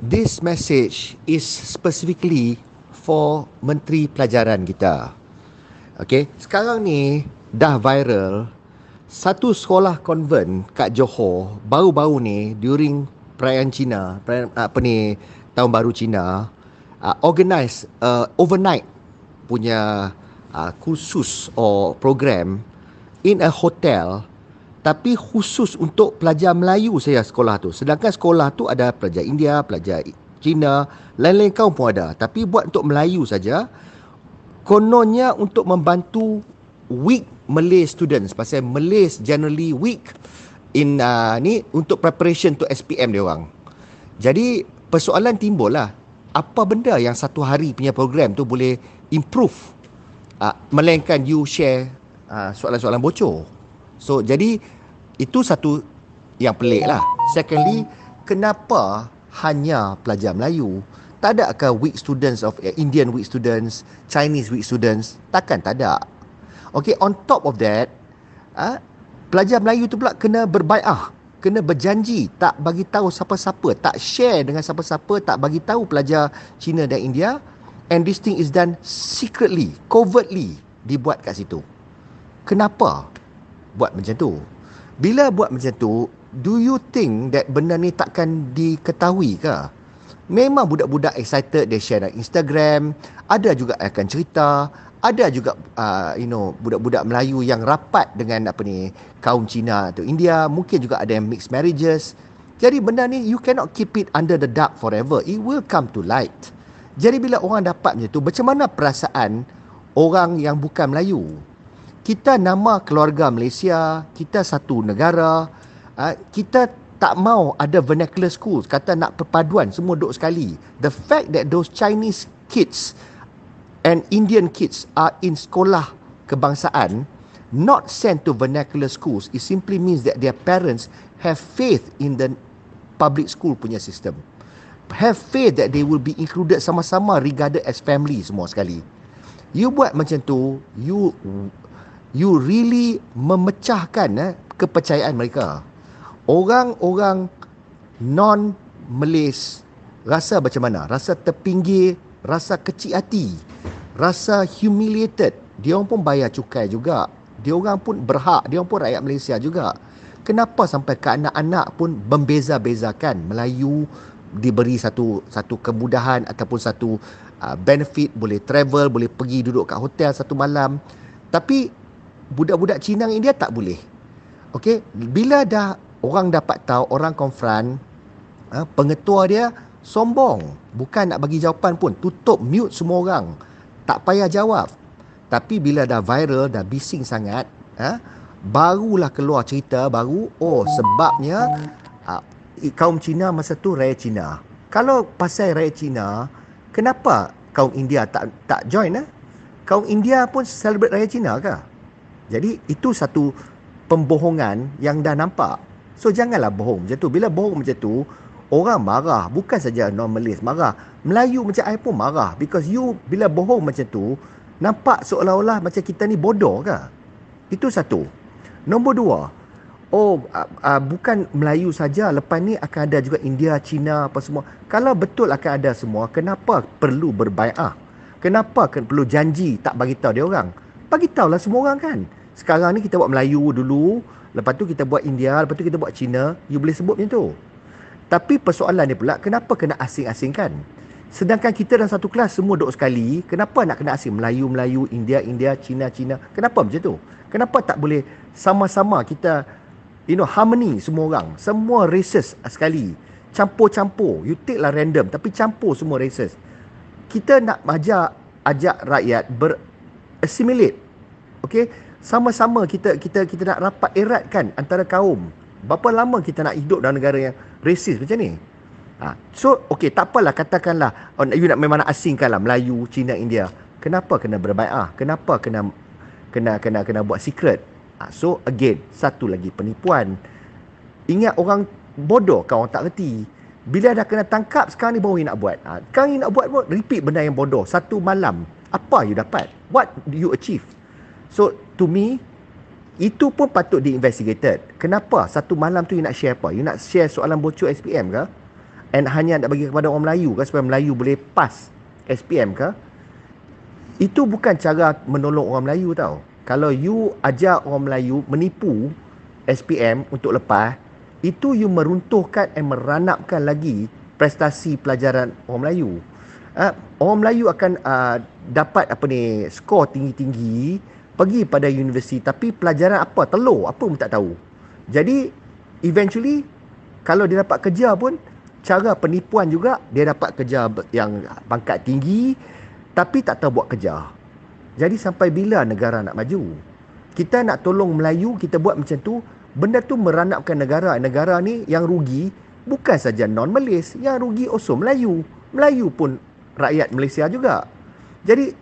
This message is specifically for Menteri Pelajaran kita. Okay, sekarang ni dah viral satu sekolah konven kat Johor baru-baru ni during perayaan Cina, perayaan ah, apa ni tahun baru Cina, uh, ah, organise uh, overnight punya uh, kursus or program in a hotel tapi khusus untuk pelajar Melayu saya sekolah tu. Sedangkan sekolah tu ada pelajar India, pelajar Cina, lain-lain kaum pun ada. Tapi buat untuk Melayu saja. Kononnya untuk membantu weak Malay students. Pasal Malay generally weak in uh, ni untuk preparation to SPM dia orang. Jadi persoalan timbul lah. Apa benda yang satu hari punya program tu boleh improve? Uh, melainkan you share uh, soalan-soalan bocor. So jadi itu satu yang pelik lah. Secondly, kenapa hanya pelajar Melayu? Tak ada ke weak students of eh, Indian weak students, Chinese weak students? Takkan tak ada. Okay, on top of that, ah, pelajar Melayu tu pula kena berbaikah kena berjanji tak bagi tahu siapa-siapa tak share dengan siapa-siapa tak bagi tahu pelajar China dan India and this thing is done secretly covertly dibuat kat situ kenapa buat macam tu. Bila buat macam tu, do you think that benda ni takkan diketahui ke? Memang budak-budak excited dia share dalam Instagram, ada juga akan cerita, ada juga uh, you know budak-budak Melayu yang rapat dengan apa ni kaum Cina atau India, mungkin juga ada yang mixed marriages. Jadi benda ni you cannot keep it under the dark forever. It will come to light. Jadi bila orang dapat macam tu, macam mana perasaan orang yang bukan Melayu? kita nama keluarga Malaysia, kita satu negara, ah, kita tak mau ada vernacular schools, kata nak perpaduan, semua duduk sekali. The fact that those Chinese kids and Indian kids are in sekolah kebangsaan, not sent to vernacular schools, it simply means that their parents have faith in the public school punya system. Have faith that they will be included sama-sama regarded as family semua sekali. You buat macam tu, you you really memecahkan eh, kepercayaan mereka. Orang-orang non melis rasa macam mana? Rasa terpinggir, rasa kecil hati, rasa humiliated. Dia orang pun bayar cukai juga. Dia orang pun berhak, dia orang pun rakyat Malaysia juga. Kenapa sampai ke anak-anak pun membeza-bezakan Melayu diberi satu satu kemudahan ataupun satu uh, benefit boleh travel, boleh pergi duduk kat hotel satu malam. Tapi budak-budak Cina India tak boleh. Okey, bila dah orang dapat tahu, orang confront, uh, pengetua dia sombong. Bukan nak bagi jawapan pun, tutup mute semua orang. Tak payah jawab. Tapi bila dah viral, dah bising sangat, uh, barulah keluar cerita baru, oh sebabnya uh, kaum Cina masa tu rakyat Cina. Kalau pasal rakyat Cina, kenapa kaum India tak tak join eh? Kaum India pun celebrate rakyat Cina kah? Jadi itu satu pembohongan yang dah nampak. So janganlah bohong macam tu. Bila bohong macam tu, orang marah. Bukan saja normalis marah. Melayu macam saya pun marah. Because you bila bohong macam tu, nampak seolah-olah macam kita ni bodoh ke? Itu satu. Nombor dua, oh uh, uh, bukan Melayu saja. Lepas ni akan ada juga India, China apa semua. Kalau betul akan ada semua, kenapa perlu berbaikah? Kenapa perlu janji tak bagi tahu dia orang? Bagi tahulah semua orang kan. Sekarang ni kita buat Melayu dulu, lepas tu kita buat India, lepas tu kita buat China, you boleh sebut macam tu. Tapi persoalan dia pula, kenapa kena asing-asingkan? Sedangkan kita dalam satu kelas semua duduk sekali, kenapa nak kena asing? Melayu-Melayu, India-India, China, China? kenapa macam tu? Kenapa tak boleh sama-sama kita, you know, harmony semua orang? Semua races sekali. Campur-campur. You take lah random, tapi campur semua races. Kita nak ajak, ajak rakyat ber-assimilate. Okay? sama-sama kita kita kita nak rapat eratkan antara kaum. Berapa lama kita nak hidup dalam negara yang rasis macam ni? Ha. So, okey, tak apalah katakanlah oh, you nak memang nak asingkanlah Melayu, Cina, India. Kenapa kena berbaiah? Kenapa kena kena kena kena buat secret? Ha. so again, satu lagi penipuan. Ingat orang bodoh kau orang tak reti. Bila dah kena tangkap sekarang ni baru you nak buat. Ha. Ah, kau nak buat pun repeat benda yang bodoh. Satu malam, apa you dapat? What do you achieve? So to me itu pun patut diinvestigated. Kenapa satu malam tu you nak share apa? You nak share soalan bocor SPM ke? And hanya nak bagi kepada orang Melayu ke supaya Melayu boleh pass SPM ke? Itu bukan cara menolong orang Melayu tau. Kalau you ajak orang Melayu menipu SPM untuk lepas, itu you meruntuhkan and meranapkan lagi prestasi pelajaran orang Melayu. Uh, orang Melayu akan uh, dapat apa ni skor tinggi-tinggi pergi pada universiti tapi pelajaran apa telur apa pun tak tahu jadi eventually kalau dia dapat kerja pun cara penipuan juga dia dapat kerja yang pangkat tinggi tapi tak tahu buat kerja jadi sampai bila negara nak maju kita nak tolong Melayu kita buat macam tu benda tu meranapkan negara negara ni yang rugi bukan saja non Malaysia yang rugi also Melayu Melayu pun rakyat Malaysia juga jadi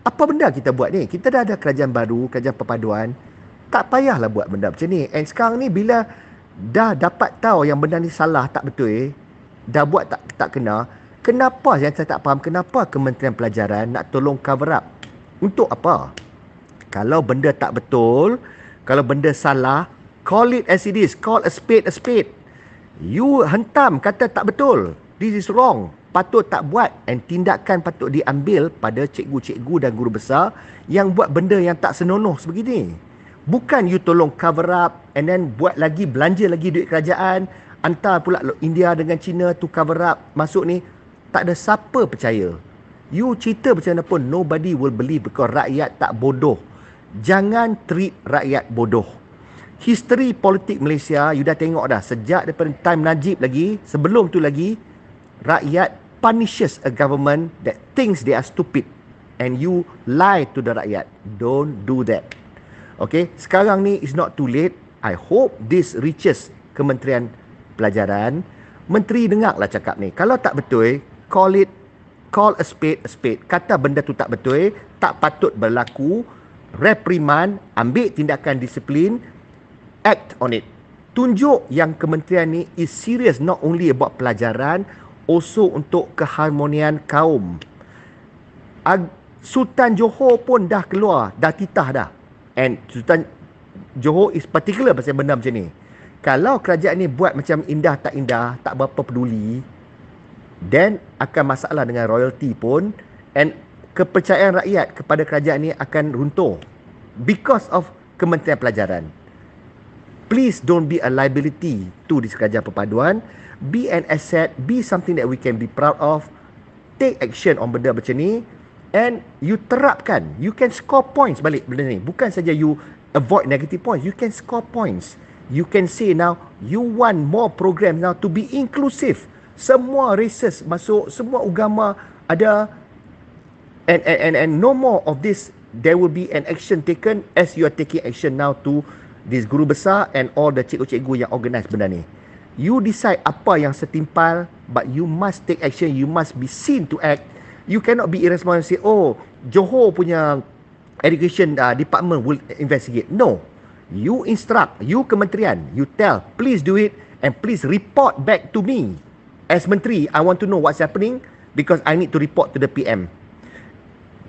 apa benda kita buat ni? Kita dah ada kerajaan baru, kerajaan perpaduan. Tak payahlah buat benda macam ni. And sekarang ni bila dah dapat tahu yang benda ni salah, tak betul eh. Dah buat tak tak kena. Kenapa yang saya tak faham, kenapa Kementerian Pelajaran nak tolong cover up? Untuk apa? Kalau benda tak betul, kalau benda salah, call it as it is. Call a spade a spade. You hentam kata tak betul. This is wrong patut tak buat dan tindakan patut diambil pada cikgu-cikgu dan guru besar yang buat benda yang tak senonoh sebegini. Bukan you tolong cover up and then buat lagi belanja lagi duit kerajaan, hantar pula India dengan China tu cover up masuk ni, tak ada siapa percaya. You cerita macam mana pun nobody will believe because rakyat tak bodoh. Jangan treat rakyat bodoh. History politik Malaysia, you dah tengok dah sejak daripada time Najib lagi, sebelum tu lagi, rakyat punishes a government that thinks they are stupid and you lie to the rakyat. Don't do that. Okay, sekarang ni is not too late. I hope this reaches Kementerian Pelajaran. Menteri dengar lah cakap ni. Kalau tak betul, call it, call a spade a spade. Kata benda tu tak betul, tak patut berlaku. Repriman, ambil tindakan disiplin, act on it. Tunjuk yang kementerian ni is serious not only about pelajaran, Osu untuk keharmonian kaum. Ag- Sultan Johor pun dah keluar, dah titah dah. And Sultan Johor is particular pasal benda macam ni. Kalau kerajaan ni buat macam indah tak indah, tak berapa peduli, then akan masalah dengan royalty pun and kepercayaan rakyat kepada kerajaan ni akan runtuh because of Kementerian Pelajaran please don't be a liability to this kerja perpaduan. Be an asset, be something that we can be proud of. Take action on benda macam ni and you terapkan. You can score points balik benda ni. Bukan saja you avoid negative points, you can score points. You can say now you want more program now to be inclusive. Semua races masuk, semua agama ada and, and and and no more of this there will be an action taken as you are taking action now to this guru besar and all the cikgu-cikgu yang organize benda ni. You decide apa yang setimpal but you must take action, you must be seen to act. You cannot be irresponsible say, oh, Johor punya education uh, department will investigate. No. You instruct, you kementerian, you tell, please do it and please report back to me. As menteri, I want to know what's happening because I need to report to the PM.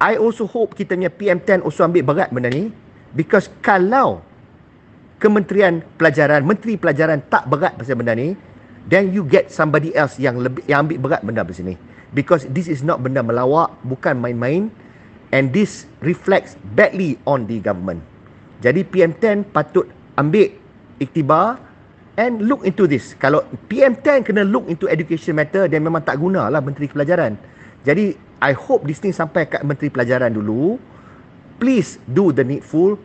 I also hope kita punya PM10 also ambil berat benda ni because kalau Kementerian Pelajaran, Menteri Pelajaran tak berat pasal benda ni, then you get somebody else yang lebih yang ambil berat benda pasal ni. Because this is not benda melawak, bukan main-main and this reflects badly on the government. Jadi PM10 patut ambil iktibar and look into this. Kalau PM10 kena look into education matter, then memang tak guna lah Menteri Pelajaran. Jadi I hope this thing sampai kat Menteri Pelajaran dulu. Please do the needful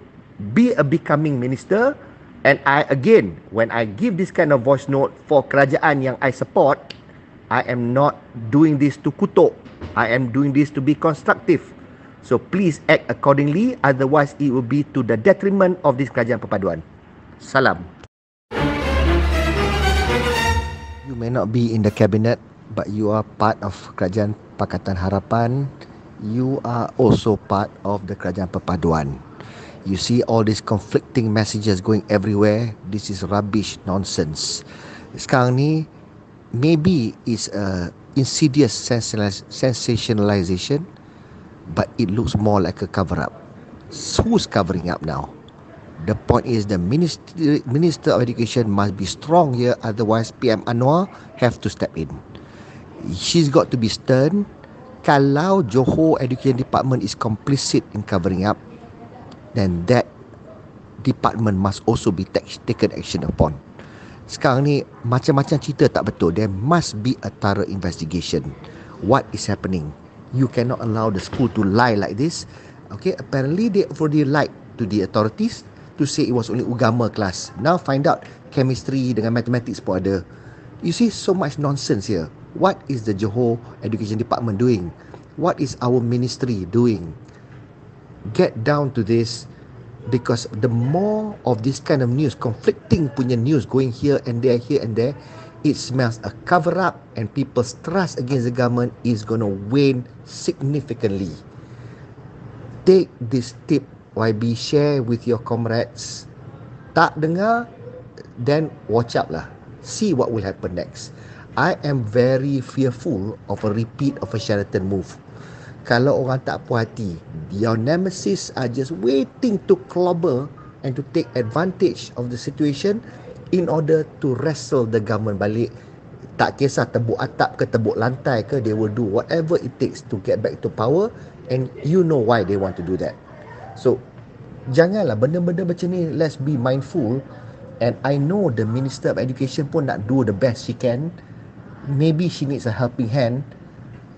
be a becoming minister and I again when I give this kind of voice note for kerajaan yang I support I am not doing this to kutuk I am doing this to be constructive so please act accordingly otherwise it will be to the detriment of this kerajaan perpaduan salam you may not be in the cabinet but you are part of kerajaan pakatan harapan you are also part of the kerajaan perpaduan you see all these conflicting messages going everywhere this is rubbish nonsense sekarang ni maybe is a insidious sensationalization but it looks more like a cover up so who's covering up now the point is the minister minister of education must be strong here otherwise pm anwar have to step in she's got to be stern kalau johor education department is complicit in covering up then that department must also be tax- taken action upon. Sekarang ni macam-macam cerita tak betul. There must be a thorough investigation. What is happening? You cannot allow the school to lie like this. Okay, apparently they for the lie to the authorities to say it was only ugama class. Now find out chemistry dengan mathematics pun ada. You see so much nonsense here. What is the Johor Education Department doing? What is our ministry doing? get down to this because the more of this kind of news conflicting punya news going here and there here and there it smells a cover up and people's trust against the government is going to wane significantly take this tip YB share with your comrades tak dengar then watch up lah see what will happen next i am very fearful of a repeat of a Sheraton move kalau orang tak puas hati your nemesis are just waiting to clobber and to take advantage of the situation in order to wrestle the government balik tak kisah tebuk atap ke tebuk lantai ke they will do whatever it takes to get back to power and you know why they want to do that so janganlah benda-benda macam ni let's be mindful and i know the minister of education pun nak do the best she can maybe she needs a helping hand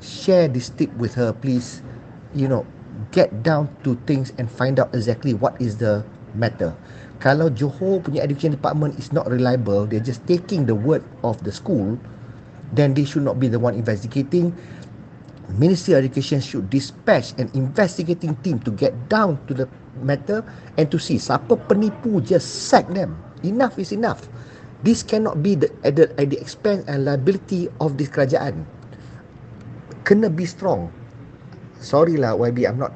share this tip with her please you know get down to things and find out exactly what is the matter kalau johor punya education department is not reliable they're just taking the word of the school then they should not be the one investigating ministry of education should dispatch an investigating team to get down to the matter and to see siapa penipu just sack them enough is enough this cannot be the at the, at the expense and liability of this kerajaan kena be strong. Sorry lah YB, I'm not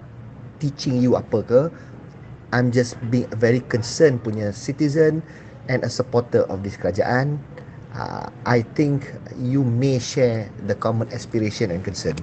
teaching you apa ke. I'm just being a very concerned punya citizen and a supporter of this kerajaan. Uh, I think you may share the common aspiration and concern.